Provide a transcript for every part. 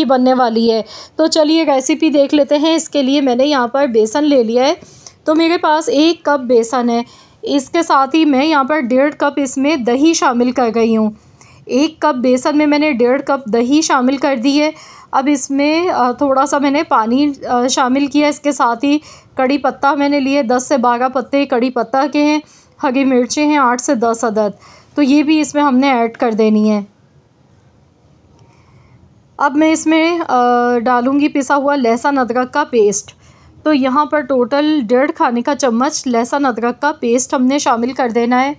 की बनने वाली है तो चलिए रेसिपी देख लेते हैं इसके लिए मैंने यहाँ पर बेसन ले लिया है तो मेरे पास एक कप बेसन है इसके साथ ही मैं यहाँ पर डेढ़ कप इसमें दही शामिल कर गई हूँ एक कप बेसन में मैंने डेढ़ कप दही शामिल कर दी है अब इसमें थोड़ा सा मैंने पानी शामिल किया इसके साथ ही कड़ी पत्ता मैंने लिए दस से बारह पत्ते कड़ी पत्ता के हैं हरी मिर्चें हैं आठ से दस अदद तो ये भी इसमें हमने ऐड कर देनी है अब मैं इसमें डालूँगी पिसा हुआ लहसुन अदरक का पेस्ट तो यहाँ पर टोटल डेढ़ खाने का चम्मच लहसुन अदरक का पेस्ट हमने शामिल कर देना है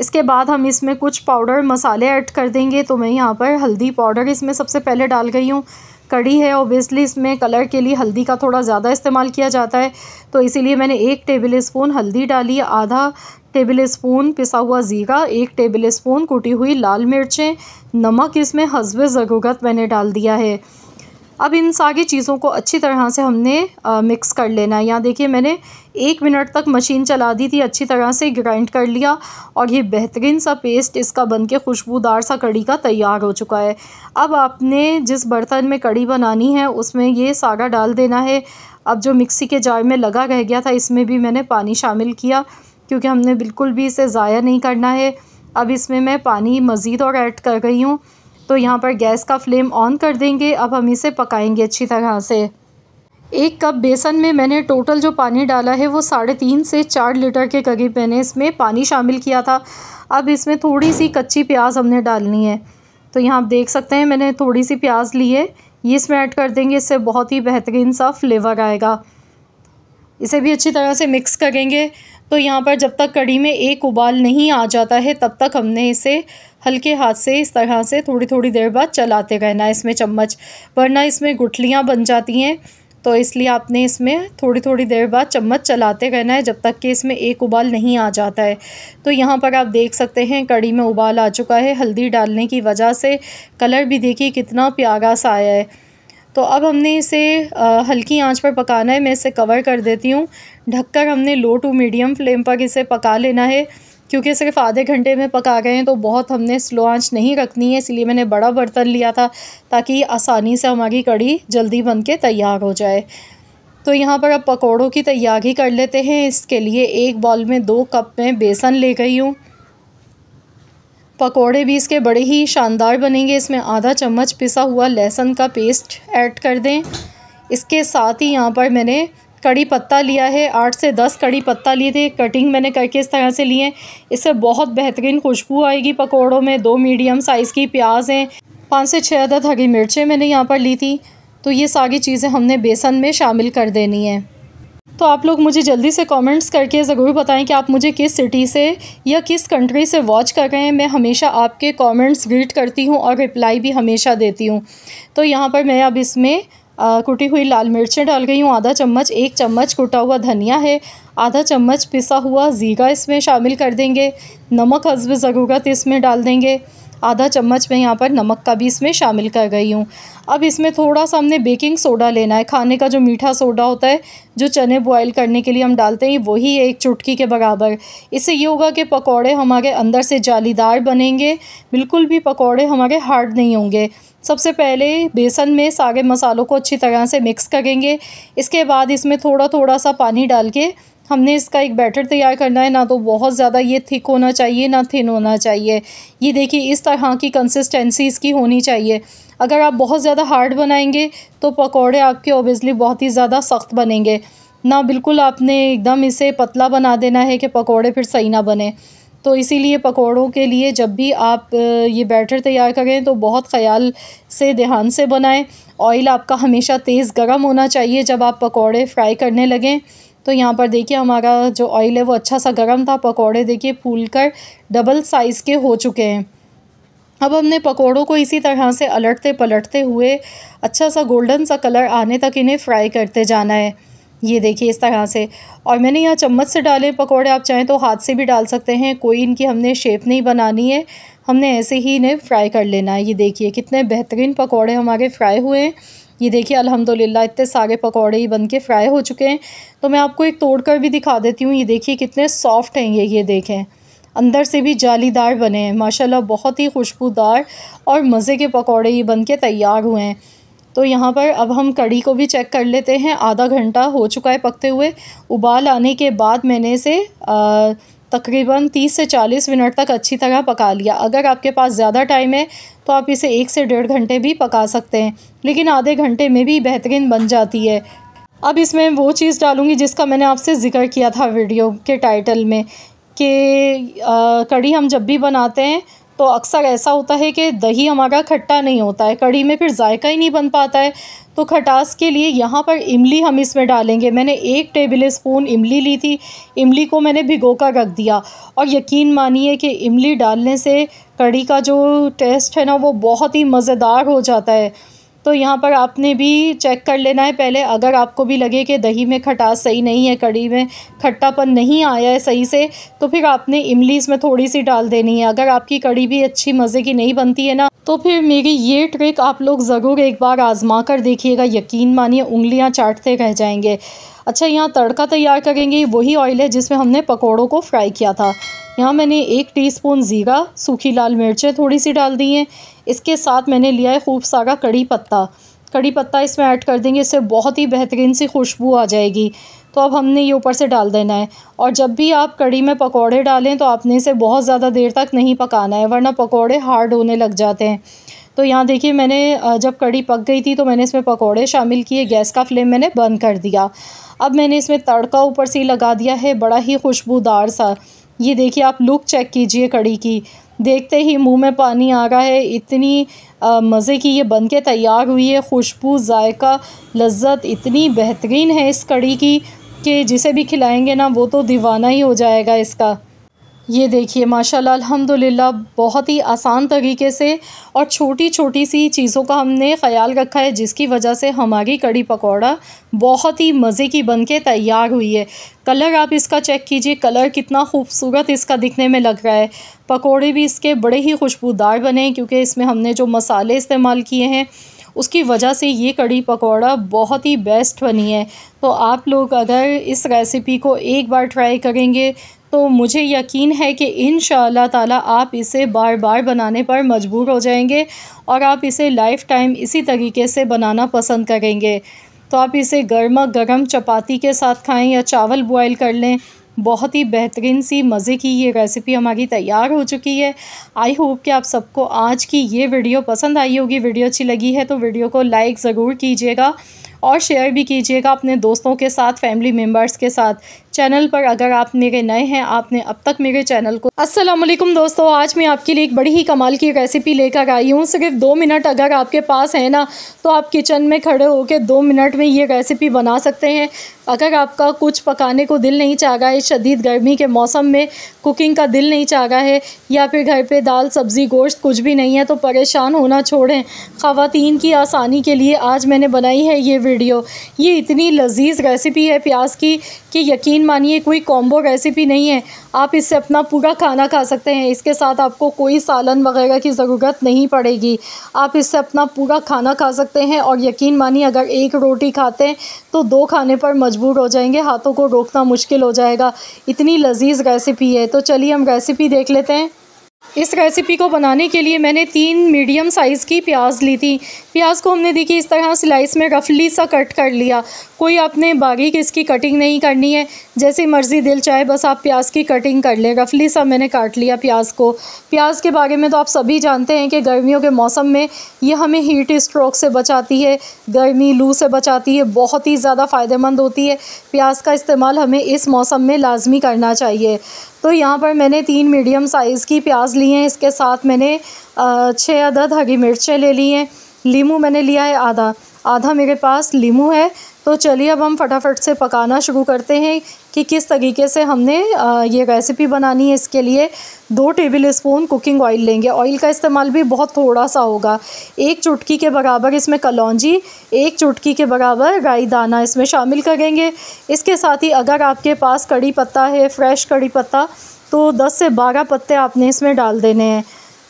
इसके बाद हम इसमें कुछ पाउडर मसाले ऐड कर देंगे तो मैं यहाँ पर हल्दी पाउडर इसमें सबसे पहले डाल गई हूँ कड़ी है ओबियसली इसमें कलर के लिए हल्दी का थोड़ा ज़्यादा इस्तेमाल किया जाता है तो इसीलिए मैंने एक टेबल स्पून हल्दी डाली आधा टेबल स्पून पिसा हुआ ज़ीरा एक टेबल स्पून कूटी हुई लाल मिर्चें नमक इसमें हसब जगोगत मैंने डाल दिया है अब इन सारी चीज़ों को अच्छी तरह से हमने आ, मिक्स कर लेना है यहाँ देखिए मैंने एक मिनट तक मशीन चला दी थी अच्छी तरह से ग्राइंड कर लिया और ये बेहतरीन सा पेस्ट इसका बन के खुशबूदार सा कड़ी का तैयार हो चुका है अब आपने जिस बर्तन में कड़ी बनानी है उसमें ये सागा डाल देना है अब जो मिक्सी के जार में लगा रह गया था इसमें भी मैंने पानी शामिल किया क्योंकि हमने बिल्कुल भी इसे ज़ाया नहीं करना है अब इसमें मैं पानी मज़ीद और ऐड कर गई हूँ तो यहाँ पर गैस का फ्लेम ऑन कर देंगे अब हम इसे पकाएंगे अच्छी तरह से एक कप बेसन में मैंने टोटल जो पानी डाला है वो साढ़े तीन से चार लीटर के करीब मैंने इसमें पानी शामिल किया था अब इसमें थोड़ी सी कच्ची प्याज हमने डालनी है तो यहाँ आप देख सकते हैं मैंने थोड़ी सी प्याज ली है ये इसमें ऐड कर देंगे इससे बहुत ही बेहतरीन सा फ्लेवर आएगा इसे भी अच्छी तरह से मिक्स करेंगे तो यहाँ पर जब तक कड़ी में एक उबाल नहीं आ जाता है तब तक हमने इसे हल्के हाथ से इस तरह से थोड़ी थोड़ी देर बाद चलाते रहना है इसमें चम्मच वरना इसमें गुठलियाँ बन जाती हैं तो इसलिए आपने इसमें थोड़ी थोड़ी देर बाद चम्मच चलाते रहना है जब तक कि इसमें एक उबाल नहीं आ जाता है तो यहाँ पर आप देख सकते हैं कड़ी में उबाल आ चुका है हल्दी डालने की वजह से कलर भी देखिए कितना प्यारा सा आया है तो अब हमने इसे हल्की आंच पर पकाना है मैं इसे कवर कर देती हूँ ढककर हमने लो टू मीडियम फ्लेम पर इसे पका लेना है क्योंकि सिर्फ आधे घंटे में पका गए हैं तो बहुत हमने स्लो आंच नहीं रखनी है इसलिए मैंने बड़ा बर्तन लिया था ताकि आसानी से हमारी कड़ी जल्दी बन के तैयार हो जाए तो यहाँ पर अब पकौड़ों की तैयारी कर लेते हैं इसके लिए एक बॉल में दो कप में बेसन ले गई हूँ पकौड़े भी इसके बड़े ही शानदार बनेंगे इसमें आधा चम्मच पिसा हुआ लहसुन का पेस्ट ऐड कर दें इसके साथ ही यहाँ पर मैंने कड़ी पत्ता लिया है आठ से दस कड़ी पत्ता लिए थे कटिंग मैंने करके इस तरह से लिए इससे बहुत बेहतरीन खुशबू आएगी पकौड़ों में दो मीडियम साइज़ की प्याज हैं पाँच से छः अदद हरी मिर्चें मैंने यहाँ पर ली थी तो ये सारी चीज़ें हमने बेसन में शामिल कर देनी है तो आप लोग मुझे जल्दी से कमेंट्स करके ज़रूर बताएं कि आप मुझे किस सिटी से या किस कंट्री से वॉच कर रहे हैं मैं हमेशा आपके कमेंट्स रीड करती हूँ और रिप्लाई भी हमेशा देती हूँ तो यहाँ पर मैं अब इसमें कुटी हुई लाल मिर्चें डाल गई हूँ आधा चम्मच एक चम्मच कुटा हुआ धनिया है आधा चम्मच पिसा हुआ ज़ीरा इसमें शामिल कर देंगे नमक हसब ज़रूरत इसमें डाल देंगे आधा चम्मच मैं यहाँ पर नमक का भी इसमें शामिल कर गई हूँ अब इसमें थोड़ा सा हमने बेकिंग सोडा लेना है खाने का जो मीठा सोडा होता है जो चने बॉयल करने के लिए हम डालते हैं वही एक चुटकी के बराबर इससे ये होगा कि पकौड़े हमारे अंदर से जालीदार बनेंगे बिल्कुल भी पकौड़े हमारे हार्ड नहीं होंगे सबसे पहले बेसन में सागे मसालों को अच्छी तरह से मिक्स करेंगे इसके बाद इसमें थोड़ा थोड़ा सा पानी डाल के हमने इसका एक बैटर तैयार करना है ना तो बहुत ज़्यादा ये थिक होना चाहिए ना थिन होना चाहिए ये देखिए इस तरह की कंसिस्टेंसी इसकी होनी चाहिए अगर आप बहुत ज़्यादा हार्ड बनाएंगे तो पकौड़े आपके ओबियसली बहुत ही ज़्यादा सख्त बनेंगे ना बिल्कुल आपने एकदम इसे पतला बना देना है कि पकौड़े फिर सही ना बने तो इसीलिए पकौड़ों के लिए जब भी आप ये बैटर तैयार करें तो बहुत ख्याल से ध्यान से बनाएं ऑयल आपका हमेशा तेज़ गर्म होना चाहिए जब आप पकौड़े फ्राई करने लगें तो यहाँ पर देखिए हमारा जो ऑयल है वो अच्छा सा गर्म था पकौड़े देखिए फूल कर डबल साइज़ के हो चुके हैं अब हमने पकौड़ों को इसी तरह से अलटते पलटते हुए अच्छा सा गोल्डन सा कलर आने तक इन्हें फ्राई करते जाना है ये देखिए इस तरह से और मैंने यहाँ चम्मच से डाले पकोड़े आप चाहें तो हाथ से भी डाल सकते हैं कोई इनकी हमने शेप नहीं बनानी है हमने ऐसे ही इन्हें फ्राई कर लेना है ये देखिए कितने बेहतरीन पकोड़े हमारे फ्राई हुए हैं ये देखिए अल्हम्दुलिल्लाह इतने सारे पकौड़े ही बन के फ्राई हो चुके हैं तो मैं आपको एक तोड़ कर भी दिखा देती हूँ ये देखिए कितने सॉफ्ट हैं ये ये देखें अंदर से भी जालीदार बने हैं माशाल्लाह बहुत ही खुशबूदार और मज़े के पकौड़े ये बन के तैयार हुए हैं तो यहाँ पर अब हम कड़ी को भी चेक कर लेते हैं आधा घंटा हो चुका है पकते हुए उबाल आने के बाद मैंने इसे तकरीबन 30 से 40 मिनट तक अच्छी तरह पका लिया अगर आपके पास ज़्यादा टाइम है तो आप इसे एक से डेढ़ घंटे भी पका सकते हैं लेकिन आधे घंटे में भी बेहतरीन बन जाती है अब इसमें वो चीज़ डालूँगी जिसका मैंने आपसे ज़िक्र किया था वीडियो के टाइटल में कि कड़ी हम जब भी बनाते हैं तो अक्सर ऐसा होता है कि दही हमारा खट्टा नहीं होता है कढ़ी में फिर जायका ही नहीं बन पाता है तो खटास के लिए यहाँ पर इमली हम इसमें डालेंगे मैंने एक टेबल स्पून इमली ली थी इमली को मैंने भिगो कर रख दिया और यकीन मानिए कि इमली डालने से कढ़ी का जो टेस्ट है ना वो बहुत ही मज़ेदार हो जाता है तो यहाँ पर आपने भी चेक कर लेना है पहले अगर आपको भी लगे कि दही में खटास सही नहीं है कड़ी में खट्टापन नहीं आया है सही से तो फिर आपने इमली इसमें थोड़ी सी डाल देनी है अगर आपकी कड़ी भी अच्छी मज़े की नहीं बनती है ना तो फिर मेरी ये ट्रिक आप लोग ज़रूर एक बार आज़मा कर देखिएगा यकीन मानिए उंगलियाँ चाटते रह जाएंगे अच्छा यहाँ तड़का तैयार करेंगे वही ऑयल है जिसमें हमने पकौड़ों को फ्राई किया था यहाँ मैंने एक टीस्पून ज़ीरा सूखी लाल मिर्चें थोड़ी सी डाल दी हैं इसके साथ मैंने लिया है खूब सारा कड़ी पत्ता कड़ी पत्ता इसमें ऐड कर देंगे इससे बहुत ही बेहतरीन सी खुशबू आ जाएगी तो अब हमने ये ऊपर से डाल देना है और जब भी आप कड़ी में पकौड़े डालें तो आपने इसे बहुत ज़्यादा देर तक नहीं पकाना है वरना पकौड़े हार्ड होने लग जाते हैं तो यहाँ देखिए मैंने जब कड़ी पक गई थी तो मैंने इसमें पकौड़े शामिल किए गैस का फ्लेम मैंने बंद कर दिया अब मैंने इसमें तड़का ऊपर से लगा दिया है बड़ा ही खुशबूदार सा ये देखिए आप लुक चेक कीजिए कड़ी की देखते ही मुंह में पानी आ रहा है इतनी मज़े की ये बन के तैयार हुई है खुशबू जायका लज्जत इतनी बेहतरीन है इस कड़ी की कि जिसे भी खिलाएंगे ना वो तो दीवाना ही हो जाएगा इसका ये देखिए माशाल्लाह अल्हम्दुलिल्लाह बहुत ही आसान तरीके से और छोटी छोटी सी चीज़ों का हमने ख्याल रखा है जिसकी वजह से हमारी कड़ी पकौड़ा बहुत ही मज़े की बन के तैयार हुई है कलर आप इसका चेक कीजिए कलर कितना खूबसूरत इसका दिखने में लग रहा है पकौड़े भी इसके बड़े ही खुशबूदार बने क्योंकि इसमें हमने जो मसाले इस्तेमाल किए हैं उसकी वजह से ये कड़ी पकौड़ा बहुत ही बेस्ट बनी है तो आप लोग अगर इस रेसिपी को एक बार ट्राई करेंगे तो मुझे यकीन है कि इन ताला आप इसे बार बार बनाने पर मजबूर हो जाएंगे और आप इसे लाइफ टाइम इसी तरीके से बनाना पसंद करेंगे तो आप इसे गर्मा गर्म चपाती के साथ खाएं या चावल बॉयल कर लें बहुत ही बेहतरीन सी मज़े की ये रेसिपी हमारी तैयार हो चुकी है आई होप कि आप सबको आज की ये वीडियो पसंद आई होगी वीडियो अच्छी लगी है तो वीडियो को लाइक ज़रूर कीजिएगा और शेयर भी कीजिएगा अपने दोस्तों के साथ फैमिली मेम्बर्स के साथ चैनल पर अगर आप मेरे नए हैं आपने अब तक मेरे चैनल को अस्सलाम वालेकुम दोस्तों आज मैं आपके लिए एक बड़ी ही कमाल की रेसिपी लेकर आई हूँ सिर्फ दो मिनट अगर आपके पास है ना तो आप किचन में खड़े होकर दो मिनट में ये रेसिपी बना सकते हैं अगर आपका कुछ पकाने को दिल नहीं चाह रहा है शदीद गर्मी के मौसम में कुकिंग का दिल नहीं चाह रहा है या फिर घर पे दाल सब्ज़ी गोश्त कुछ भी नहीं है तो परेशान होना छोड़ें ख़वातीन की आसानी के लिए आज मैंने बनाई है ये वीडियो ये इतनी लजीज रेसिपी है प्याज की कि यकीन यकीन मानिए कोई कॉम्बो रेसिपी नहीं है आप इससे अपना पूरा खाना खा सकते हैं इसके साथ आपको कोई सालन वगैरह की ज़रूरत नहीं पड़ेगी आप इससे अपना पूरा खाना खा सकते हैं और यकीन मानिए अगर एक रोटी खाते हैं तो दो खाने पर मजबूर हो जाएंगे हाथों को रोकना मुश्किल हो जाएगा इतनी लजीज रेसिपी है तो चलिए हम रेसिपी देख लेते हैं इस रेसिपी को बनाने के लिए मैंने तीन मीडियम साइज़ की प्याज ली थी प्याज को हमने देखी इस तरह स्लाइस में रफली सा कट कर लिया कोई आपने बारीक इसकी कटिंग नहीं करनी है जैसी मर्ज़ी दिल चाहे बस आप प्याज की कटिंग कर लें रफली सा मैंने काट लिया प्याज को प्याज के बारे में तो आप सभी जानते हैं कि गर्मियों के मौसम में यह हमें हीट स्ट्रोक से बचाती है गर्मी लू से बचाती है बहुत ही ज़्यादा फ़ायदेमंद होती है प्याज का इस्तेमाल हमें इस मौसम में लाजमी करना चाहिए तो यहाँ पर मैंने तीन मीडियम साइज़ की प्याज प्याज लिए हैं इसके साथ मैंने छः अदद हरी मिर्चें ले ली हैं लीमू मैंने लिया है आधा आधा मेरे पास लीमू है तो चलिए अब हम फटाफट से पकाना शुरू करते हैं कि किस तरीके से हमने ये रेसिपी बनानी है इसके लिए दो टेबल स्पून कुकिंग ऑयल लेंगे ऑयल का इस्तेमाल भी बहुत थोड़ा सा होगा एक चुटकी के बराबर इसमें कलौजी एक चुटकी के बराबर राई दाना इसमें शामिल करेंगे इसके साथ ही अगर आपके पास कड़ी पत्ता है फ्रेश कड़ी पत्ता तो 10 से 12 पत्ते आपने इसमें डाल देने हैं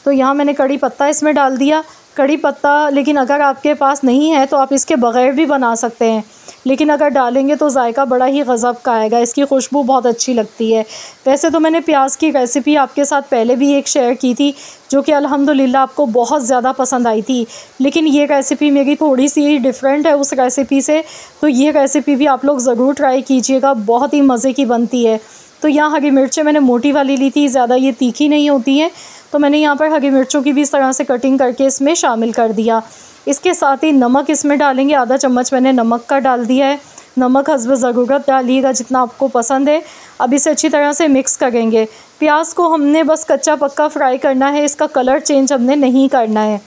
तो यहाँ मैंने कड़ी पत्ता इसमें डाल दिया कड़ी पत्ता लेकिन अगर आपके पास नहीं है तो आप इसके बग़ैर भी बना सकते हैं लेकिन अगर डालेंगे तो जायका बड़ा ही गज़ब का आएगा इसकी खुशबू बहुत अच्छी लगती है वैसे तो मैंने प्याज की रेसिपी आपके साथ पहले भी एक शेयर की थी जो कि अल्हम्दुलिल्लाह आपको बहुत ज़्यादा पसंद आई थी लेकिन ये रेसिपी मेरी थोड़ी सी डिफरेंट है उस रेसिपी से तो ये रेसिपी भी आप लोग ज़रूर ट्राई कीजिएगा बहुत ही मज़े की बनती है तो यहाँ हरी मिर्चें मैंने मोटी वाली ली थी ज़्यादा ये तीखी नहीं होती हैं तो मैंने यहाँ पर हरी मिर्चों की भी इस तरह से कटिंग करके इसमें शामिल कर दिया इसके साथ ही नमक इसमें डालेंगे आधा चम्मच मैंने नमक का डाल दिया है नमक हसब ज़रूरत डालिएगा जितना आपको पसंद है अब इसे अच्छी तरह से मिक्स करेंगे प्याज को हमने बस कच्चा पक्का फ्राई करना है इसका कलर चेंज हमने नहीं करना है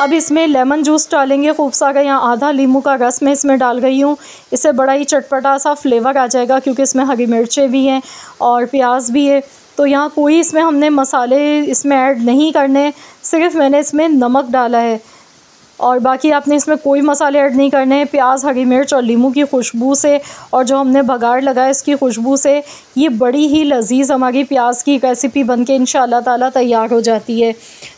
अब इसमें लेमन जूस डालेंगे खूब सा का यहाँ आधा लीमू का रस मैं इसमें डाल गई हूँ इससे बड़ा ही चटपटा सा फ्लेवर आ जाएगा क्योंकि इसमें हरी मिर्चें भी हैं और प्याज भी है तो यहाँ कोई इसमें हमने मसाले इसमें ऐड नहीं करने सिर्फ मैंने इसमें नमक डाला है और बाकी आपने इसमें कोई मसाले ऐड नहीं करने हैं प्याज हरी मिर्च और लीमू की खुशबू से और जो हमने बघाड़ लगाया इसकी खुशबू से ये बड़ी ही लजीज हमारी प्याज की रेसिपी बन के इन ताला तैयार हो जाती है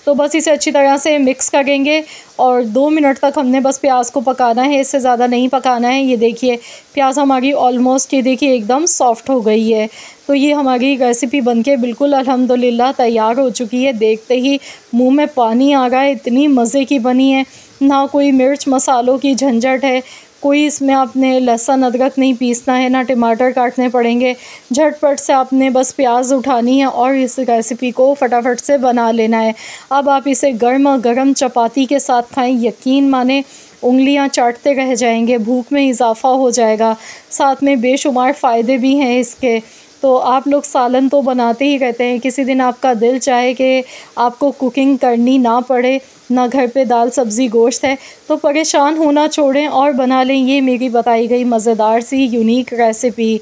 तो बस इसे अच्छी तरह से मिक्स करेंगे और दो मिनट तक हमने बस प्याज को पकाना है इससे ज़्यादा नहीं पकाना है ये देखिए प्याज हमारी ऑलमोस्ट ये देखिए एकदम सॉफ्ट हो गई है तो ये हमारी रेसिपी बनके बिल्कुल अल्हम्दुलिल्लाह तैयार हो चुकी है देखते ही मुंह में पानी आ रहा है इतनी मज़े की बनी है ना कोई मिर्च मसालों की झंझट है कोई इसमें आपने लहसुन अदरक नहीं पीसना है ना टमाटर काटने पड़ेंगे झटपट से आपने बस प्याज उठानी है और इस रेसिपी को फटाफट से बना लेना है अब आप इसे गर्म गर्म चपाती के साथ खाएं यकीन माने उंगलियां चाटते रह जाएंगे भूख में इजाफा हो जाएगा साथ में बेशुमार फ़ायदे भी हैं इसके तो आप लोग सालन तो बनाते ही रहते हैं किसी दिन आपका दिल चाहे कि आपको कुकिंग करनी ना पड़े ना घर पे दाल सब्ज़ी गोश्त है तो परेशान होना छोड़ें और बना लें ये मेरी बताई गई मज़ेदार सी यूनिक रेसिपी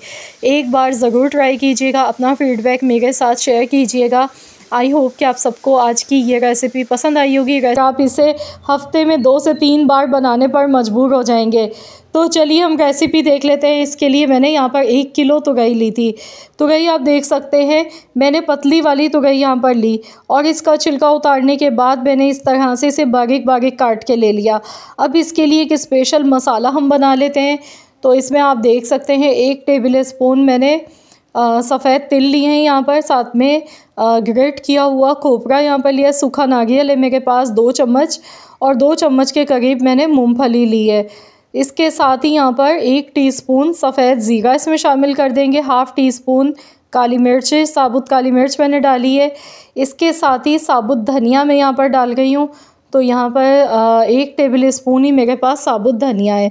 एक बार ज़रूर ट्राई कीजिएगा अपना फ़ीडबैक मेरे साथ शेयर कीजिएगा आई होप कि आप सबको आज की ये रेसिपी पसंद आई होगी आप इसे हफ्ते में दो से तीन बार बनाने पर मजबूर हो जाएंगे तो चलिए हम रेसिपी देख लेते हैं इसके लिए मैंने यहाँ पर एक किलो तुगई ली थी तुगई आप देख सकते हैं मैंने पतली वाली तुगई यहाँ पर ली और इसका छिलका उतारने के बाद मैंने इस तरह से इसे बारीक बारीक काट के ले लिया अब इसके लिए एक स्पेशल मसाला हम बना लेते हैं तो इसमें आप देख सकते हैं एक टेबल स्पून मैंने सफ़ेद तिल लिए हैं यहाँ पर साथ में ग्रेट किया हुआ खोपरा यहाँ पर लिया सूखा नागियल है मेरे पास दो चम्मच और दो चम्मच के करीब मैंने मूँगफली ली है इसके साथ ही यहाँ पर एक टीस्पून सफ़ेद ज़ीरा इसमें शामिल कर देंगे हाफ़ टी स्पून काली मिर्च साबुत काली मिर्च मैंने डाली है इसके साथ ही साबुत धनिया मैं यहाँ पर डाल गई हूँ तो यहाँ पर एक टेबल स्पून ही मेरे पास साबुत धनिया है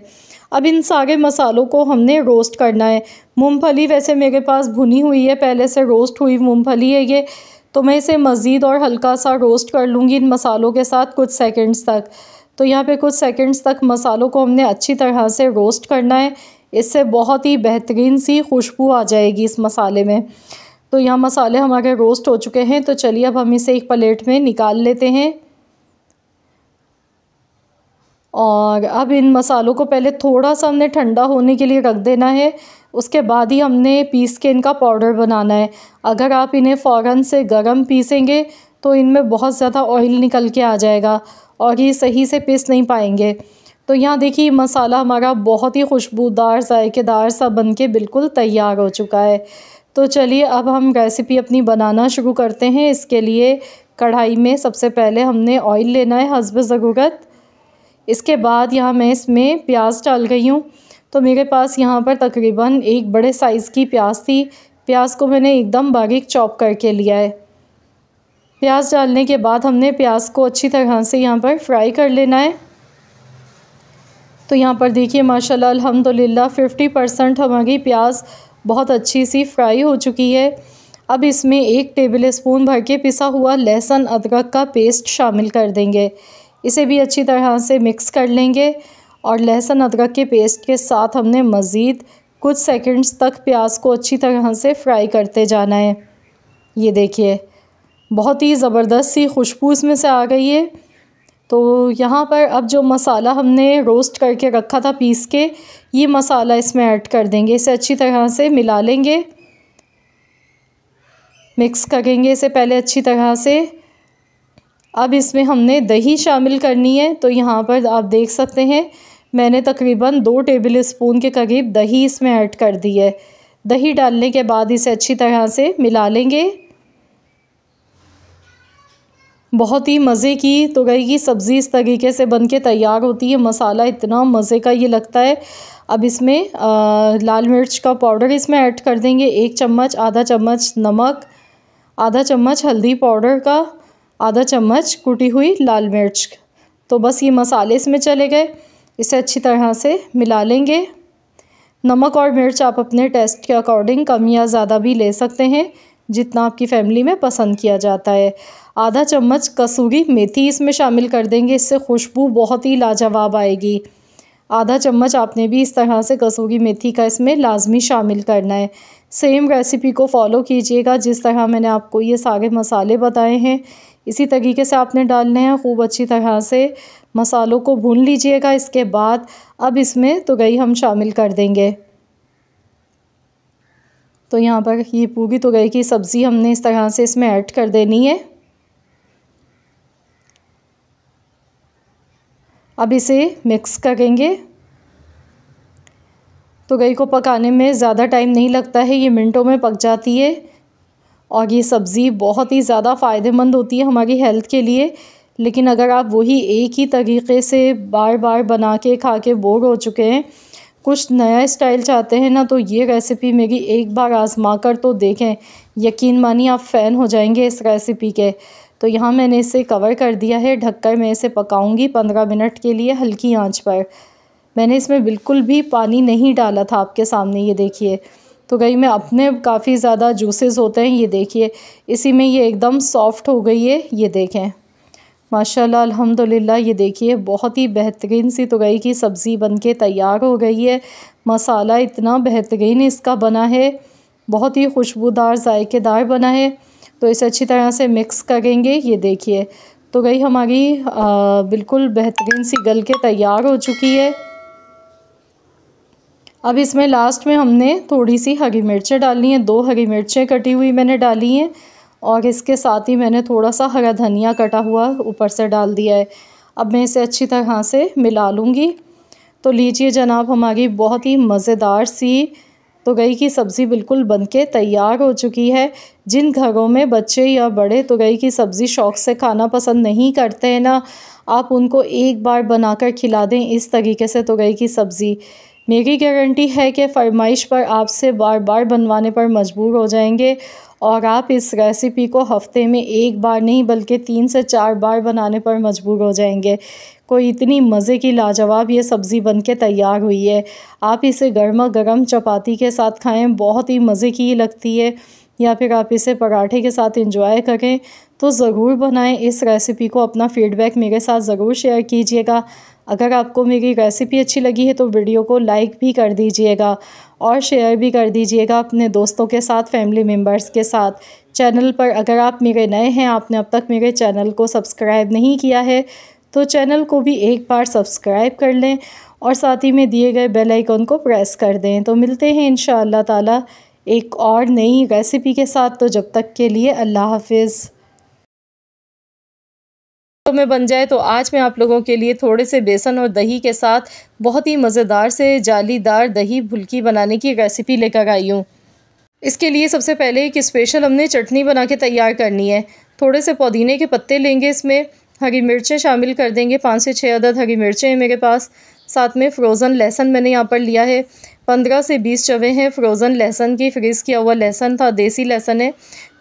अब इन सारे मसालों को हमने रोस्ट करना है मूंगफली वैसे मेरे पास भुनी हुई है पहले से रोस्ट हुई मूंगफली है ये तो मैं इसे मज़ीद और हल्का सा रोस्ट कर लूँगी इन मसालों के साथ कुछ सेकंड्स तक तो यहाँ पे कुछ सेकंड्स तक मसालों को हमने अच्छी तरह से रोस्ट करना है इससे बहुत ही बेहतरीन सी खुशबू आ जाएगी इस मसाले में तो यहाँ मसाले हमारे रोस्ट हो चुके हैं तो चलिए अब हम इसे एक प्लेट में निकाल लेते हैं और अब इन मसालों को पहले थोड़ा सा हमने ठंडा होने के लिए रख देना है उसके बाद ही हमने पीस के इनका पाउडर बनाना है अगर आप इन्हें फ़ौरन से गर्म पीसेंगे तो इनमें बहुत ज़्यादा ऑयल निकल के आ जाएगा और ये सही से पिस नहीं पाएंगे तो यहाँ देखिए मसाला हमारा बहुत ही खुशबूदार जायकेदार सा बन के बिल्कुल तैयार हो चुका है तो चलिए अब हम रेसिपी अपनी बनाना शुरू करते हैं इसके लिए कढ़ाई में सबसे पहले हमने ऑयल लेना है हसब ज़रूरत इसके बाद यहाँ मैं इसमें प्याज डाल गई हूँ तो मेरे पास यहाँ पर तकरीबन एक बड़े साइज़ की प्याज थी प्याज को मैंने एकदम बारीक चॉप करके लिया है प्याज डालने के बाद हमने प्याज को अच्छी तरह से यहाँ पर फ्राई कर लेना है तो यहाँ पर देखिए माशाल्लाह अल्हम्दुलिल्लाह फ़िफ्टी परसेंट हमारी प्याज बहुत अच्छी सी फ्राई हो चुकी है अब इसमें एक टेबल स्पून भर के पिसा हुआ लहसुन अदरक का पेस्ट शामिल कर देंगे इसे भी अच्छी तरह से मिक्स कर लेंगे और लहसुन अदरक के पेस्ट के साथ हमने मज़ीद कुछ सेकंड्स तक प्याज को अच्छी तरह से फ्राई करते जाना है ये देखिए बहुत ही ज़बरदस्त सी खुशबू इसमें से आ गई है तो यहाँ पर अब जो मसाला हमने रोस्ट करके रखा था पीस के ये मसाला इसमें ऐड कर देंगे इसे अच्छी तरह से मिला लेंगे मिक्स करेंगे इसे पहले अच्छी तरह से अब इसमें हमने दही शामिल करनी है तो यहाँ पर आप देख सकते हैं मैंने तकरीबन दो टेबल स्पून के करीब दही इसमें ऐड कर दी है दही डालने के बाद इसे अच्छी तरह से मिला लेंगे बहुत ही मज़े की तो गई की सब्ज़ी इस तरीके से बन के तैयार होती है मसाला इतना मज़े का ये लगता है अब इसमें आ, लाल मिर्च का पाउडर इसमें ऐड कर देंगे एक चम्मच आधा चम्मच नमक आधा चम्मच हल्दी पाउडर का आधा चम्मच कुटी हुई लाल मिर्च तो बस ये मसाले इसमें चले गए इसे अच्छी तरह से मिला लेंगे नमक और मिर्च आप अपने टेस्ट के अकॉर्डिंग कम या ज़्यादा भी ले सकते हैं जितना आपकी फ़ैमिली में पसंद किया जाता है आधा चम्मच कसूरी मेथी इसमें शामिल कर देंगे इससे खुशबू बहुत ही लाजवाब आएगी आधा चम्मच आपने भी इस तरह से कसूरी मेथी का इसमें लाजमी शामिल करना है सेम रेसिपी को फॉलो कीजिएगा जिस तरह मैंने आपको ये सारे मसाले बताए हैं इसी तरीके से आपने डालने हैं खूब अच्छी तरह से मसालों को भून लीजिएगा इसके बाद अब इसमें तो गई हम शामिल कर देंगे तो यहाँ पर ये पूरी तो गई की सब्ज़ी हमने इस तरह से इसमें ऐड कर देनी है अब इसे मिक्स करेंगे तो गई को पकाने में ज़्यादा टाइम नहीं लगता है ये मिनटों में पक जाती है और ये सब्ज़ी बहुत ही ज़्यादा फ़ायदेमंद होती है हमारी हेल्थ के लिए लेकिन अगर आप वही एक ही तरीके से बार बार बना के खा के बोर हो चुके हैं कुछ नया स्टाइल चाहते हैं ना तो ये रेसिपी मेरी एक बार आजमा कर तो देखें यकीन मानिए आप फ़ैन हो जाएंगे इस रेसिपी के तो यहाँ मैंने इसे कवर कर दिया है ढककर मैं इसे पकाऊंगी पंद्रह मिनट के लिए हल्की आंच पर मैंने इसमें बिल्कुल भी पानी नहीं डाला था आपके सामने ये देखिए तो गई मैं अपने काफ़ी ज़्यादा जूसेस होते हैं ये देखिए इसी में ये एकदम सॉफ्ट हो गई है ये देखें माशाल्लाह अल्हम्दुलिल्लाह ये देखिए बहुत ही बेहतरीन सी गई की सब्ज़ी बन तैयार हो गई है मसाला इतना बेहतरीन इसका बना है बहुत ही खुशबूदार ऐकेदार बना है तो इसे अच्छी तरह से मिक्स करेंगे ये देखिए तो गई हमारी बिल्कुल बेहतरीन सी गल के तैयार हो चुकी है अब इसमें लास्ट में हमने थोड़ी सी हरी मिर्चें डालनी हैं दो हरी मिर्चें कटी हुई मैंने डाली हैं और इसके साथ ही मैंने थोड़ा सा हरा धनिया कटा हुआ ऊपर से डाल दिया है अब मैं इसे अच्छी तरह से मिला लूँगी तो लीजिए जनाब हमारी बहुत ही मज़ेदार सी तो गई की सब्ज़ी बिल्कुल बन के तैयार हो चुकी है जिन घरों में बच्चे या बड़े तो गई की सब्ज़ी शौक़ से खाना पसंद नहीं करते हैं ना आप उनको एक बार बनाकर खिला दें इस तरीके से तो गई की सब्ज़ी मेरी गारंटी है कि फरमाइश पर आपसे बार बार बनवाने पर मजबूर हो जाएंगे और आप इस रेसिपी को हफ्ते में एक बार नहीं बल्कि तीन से चार बार बनाने पर मजबूर हो जाएंगे कोई इतनी मज़े की लाजवाब ये सब्ज़ी बन के तैयार हुई है आप इसे गर्मा गर्म चपाती के साथ खाएं बहुत ही मज़े की लगती है या फिर आप इसे पराठे के साथ इंजॉय करें तो ज़रूर बनाएं इस रेसिपी को अपना फ़ीडबैक मेरे साथ ज़रूर शेयर कीजिएगा अगर आपको मेरी रेसिपी अच्छी लगी है तो वीडियो को लाइक भी कर दीजिएगा और शेयर भी कर दीजिएगा अपने दोस्तों के साथ फैमिली मेम्बर्स के साथ चैनल पर अगर आप मेरे नए हैं आपने अब तक मेरे चैनल को सब्सक्राइब नहीं किया है तो चैनल को भी एक बार सब्सक्राइब कर लें और साथ ही में दिए गए बेल आइकन को प्रेस कर दें तो मिलते हैं इन ताला एक और नई रेसिपी के साथ तो जब तक के लिए अल्लाह हाफिज़ तो में बन जाए तो आज मैं आप लोगों के लिए थोड़े से बेसन और दही के साथ बहुत ही मज़ेदार से जालीदार दही भुलकी बनाने की रेसिपी लेकर आई हूँ इसके लिए सबसे पहले एक स्पेशल हमने चटनी बना के तैयार करनी है थोड़े से पुदीने के पत्ते लेंगे इसमें हरी मिर्चें शामिल कर देंगे पाँच से छः अदद हरी मिर्चें हैं मेरे पास साथ में फ्रोज़न लहसन मैंने यहाँ पर लिया है पंद्रह से बीस चवे हैं फ्रोज़न लहसन की फ्रीज़ किया हुआ लहसन था देसी लहसन है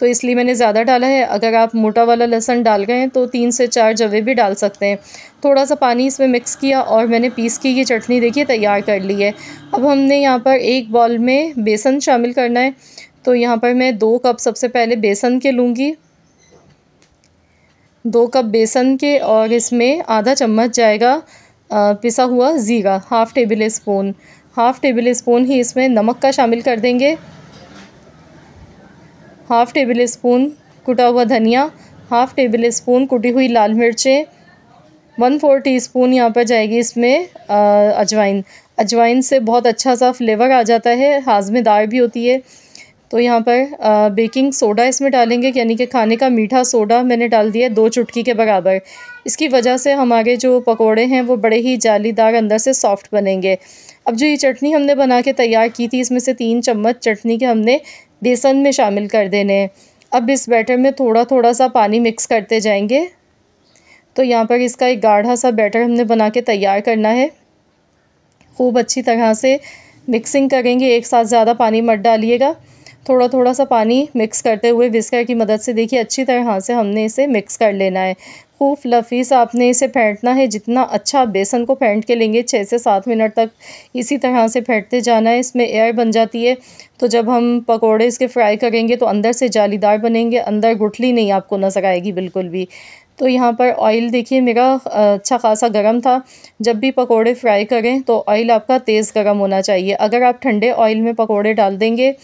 तो इसलिए मैंने ज़्यादा डाला है अगर आप मोटा वाला लहसन डाल गए हैं तो तीन से चार जवे भी डाल सकते हैं थोड़ा सा पानी इसमें मिक्स किया और मैंने पीस की ये चटनी देखिए तैयार कर ली है अब हमने यहाँ पर एक बॉल में बेसन शामिल करना है तो यहाँ पर मैं दो कप सबसे पहले बेसन के लूँगी दो कप बेसन के और इसमें आधा चम्मच जाएगा पिसा हुआ ज़ीरा half tablespoon half tablespoon ही इसमें नमक का शामिल कर देंगे हाफ़ टेबल स्पून कुटा हुआ धनिया हाफ़ टेबल स्पून कुटी हुई लाल मिर्चें वन फोर टी स्पून यहाँ पर जाएगी इसमें अजवाइन अजवाइन से बहुत अच्छा सा फ्लेवर आ जाता है हाजमेदार भी होती है तो यहाँ पर आ, बेकिंग सोडा इसमें डालेंगे यानी कि खाने का मीठा सोडा मैंने डाल दिया दो चुटकी के बराबर इसकी वजह से हमारे जो पकोड़े हैं वो बड़े ही जालीदार अंदर से सॉफ्ट बनेंगे अब जो ये चटनी हमने बना के तैयार की थी इसमें से तीन चम्मच चटनी के हमने बेसन में शामिल कर देने हैं अब इस बैटर में थोड़ा थोड़ा सा पानी मिक्स करते जाएंगे तो यहाँ पर इसका एक गाढ़ा सा बैटर हमने बना के तैयार करना है खूब अच्छी तरह से मिक्सिंग करेंगे एक साथ ज़्यादा पानी मत डालिएगा थोड़ा थोड़ा सा पानी मिक्स करते हुए विस्कर की मदद से देखिए अच्छी तरह से हमने इसे मिक्स कर लेना है खूब लफीस आपने इसे फेंटना है जितना अच्छा आप बेसन को फेंट के लेंगे छः से सात मिनट तक इसी तरह से फेंटते जाना है इसमें एयर बन जाती है तो जब हम पकोड़े इसके फ्राई करेंगे तो अंदर से जालीदार बनेंगे अंदर गुठली नहीं आपको नजर आएगी बिल्कुल भी तो यहाँ पर ऑयल देखिए मेरा अच्छा खासा गर्म था जब भी पकोड़े फ्राई करें तो ऑयल आपका तेज़ गर्म होना चाहिए अगर आप ठंडे ऑयल में पकोड़े डाल देंगे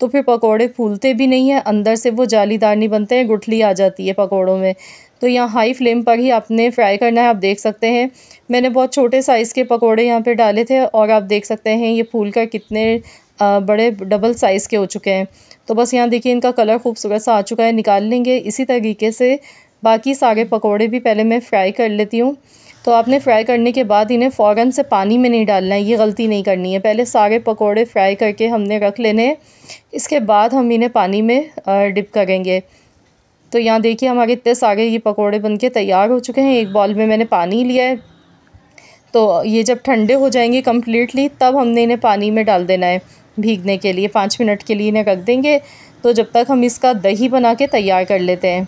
तो फिर पकोड़े फूलते भी नहीं हैं अंदर से वो जालीदार नहीं बनते हैं गुठली आ जाती है पकोड़ों में तो यहाँ हाई फ्लेम पर ही आपने फ्राई करना है आप देख सकते हैं मैंने बहुत छोटे साइज़ के पकोड़े यहाँ पर डाले थे और आप देख सकते हैं ये फूल कर कितने बड़े डबल साइज़ के हो चुके हैं तो बस यहाँ देखिए इनका कलर खूबसूरत सा आ चुका है निकाल लेंगे इसी तरीके से बाकी सारे पकोड़े भी पहले मैं फ्राई कर लेती हूँ तो आपने फ्राई करने के बाद इन्हें फ़ौर से पानी में नहीं डालना है ये गलती नहीं करनी है पहले सारे पकोड़े फ्राई करके हमने रख लेने इसके बाद हम इन्हें पानी में डिप करेंगे तो यहाँ देखिए हमारे इतने सारे ये पकोड़े बनके तैयार हो चुके हैं एक बॉल में मैंने पानी लिया है तो ये जब ठंडे हो जाएंगे कम्प्लीटली तब हमने इन्हें पानी में डाल देना है भीगने के लिए पाँच मिनट के लिए इन्हें रख देंगे तो जब तक हम इसका दही बना के तैयार कर लेते हैं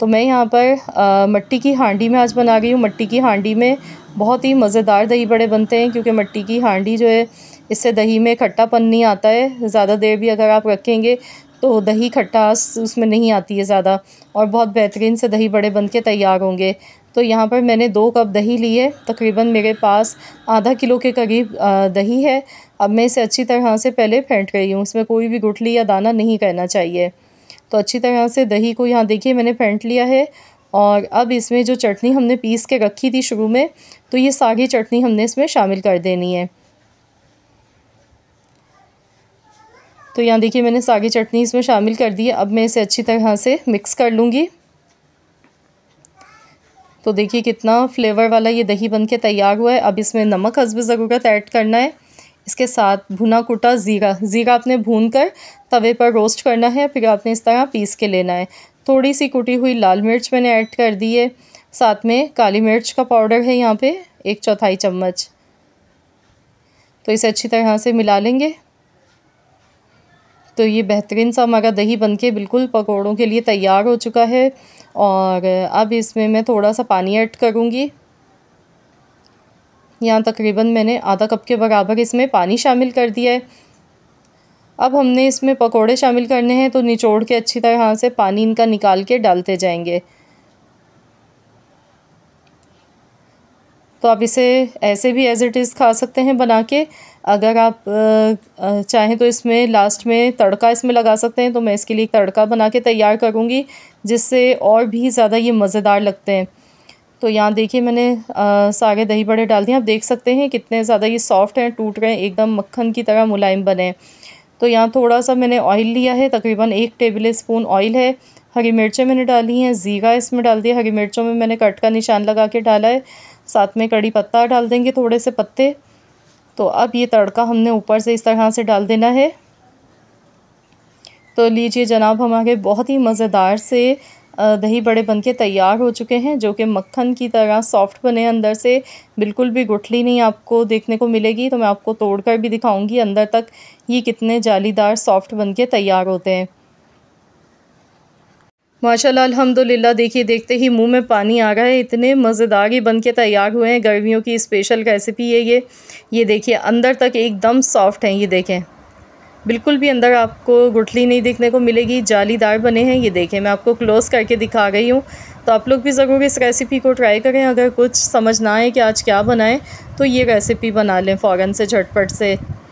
तो मैं यहाँ पर मिट्टी की हांडी में आज बना गई हूँ मिट्टी की हांडी में बहुत ही मज़ेदार दही बड़े बनते हैं क्योंकि मिट्टी की हांडी जो है इससे दही में खट्टापन नहीं आता है ज़्यादा देर भी अगर आप रखेंगे तो दही खट्टास उसमें नहीं आती है ज़्यादा और बहुत बेहतरीन से दही बड़े बन के तैयार होंगे तो यहाँ पर मैंने दो कप दही ली है तकरीबन मेरे पास आधा किलो के करीब दही है अब मैं इसे अच्छी तरह से पहले फेंट रही हूँ इसमें कोई भी गुठली या दाना नहीं कहना चाहिए तो अच्छी तरह से दही को यहाँ देखिए मैंने फेंट लिया है और अब इसमें जो चटनी हमने पीस के रखी थी शुरू में तो ये सारी चटनी हमने इसमें शामिल कर देनी है तो यहाँ देखिए मैंने सागी चटनी इसमें शामिल कर दी है अब मैं इसे अच्छी तरह से मिक्स कर लूँगी तो देखिए कितना फ्लेवर वाला ये दही बन के तैयार हुआ है अब इसमें नमक हसब ज़रूरत ऐड करना है इसके साथ भुना कुटा ज़ीरा ज़ीरा आपने भून कर तवे पर रोस्ट करना है फिर आपने इस तरह पीस के लेना है थोड़ी सी कुटी हुई लाल मिर्च मैंने ऐड कर दी है साथ में काली मिर्च का पाउडर है यहाँ पे एक चौथाई चम्मच तो इसे अच्छी तरह से मिला लेंगे तो ये बेहतरीन सा हमारा दही बनके बिल्कुल पकौड़ों के लिए तैयार हो चुका है और अब इसमें मैं थोड़ा सा पानी ऐड करूँगी यहाँ तकरीबन मैंने आधा कप के बराबर इसमें पानी शामिल कर दिया है अब हमने इसमें पकोड़े शामिल करने हैं तो निचोड़ के अच्छी तरह से पानी इनका निकाल के डालते जाएंगे तो आप इसे ऐसे भी एज़ इट इज़ खा सकते हैं बना के अगर आप चाहें तो इसमें लास्ट में तड़का इसमें लगा सकते हैं तो मैं इसके लिए तड़का बना के तैयार करूँगी जिससे और भी ज़्यादा ये मज़ेदार लगते हैं तो यहाँ देखिए मैंने आ, सारे दही बड़े डाल दिए आप देख सकते हैं कितने ज़्यादा ये सॉफ्ट हैं टूट रहे हैं एकदम मक्खन की तरह मुलायम बने तो यहाँ थोड़ा सा मैंने ऑयल लिया है तकरीबन एक टेबल स्पून ऑयल है हरी मिर्चें मैंने डाली हैं ज़ीरा इसमें डाल दिया हरी मिर्चों में मैंने कट का निशान लगा के डाला है साथ में कड़ी पत्ता डाल देंगे थोड़े से पत्ते तो अब ये तड़का हमने ऊपर से इस तरह से डाल देना है तो लीजिए जनाब हमारे बहुत ही मज़ेदार से दही बड़े बन के तैयार हो चुके हैं जो कि मक्खन की तरह सॉफ्ट बने अंदर से बिल्कुल भी गुठली नहीं आपको देखने को मिलेगी तो मैं आपको तोड़ कर भी दिखाऊँगी अंदर तक ये कितने जालीदार सॉफ्ट बन के तैयार होते हैं माशाल्लाह अल्हम्दुलिल्लाह देखिए देखते ही मुंह में पानी आ रहा है इतने मज़ेदार ही बन के तैयार हुए हैं गर्मियों की स्पेशल रेसिपी है ये ये देखिए अंदर तक एकदम सॉफ्ट हैं ये देखें बिल्कुल भी अंदर आपको गुठली नहीं देखने को मिलेगी जालीदार बने हैं ये देखें मैं आपको क्लोज़ करके दिखा गई हूँ तो आप लोग भी ज़रूर इस रेसिपी को ट्राई करें अगर कुछ समझ ना आए कि आज क्या बनाएं तो ये रेसिपी बना लें फ़ौरन से झटपट से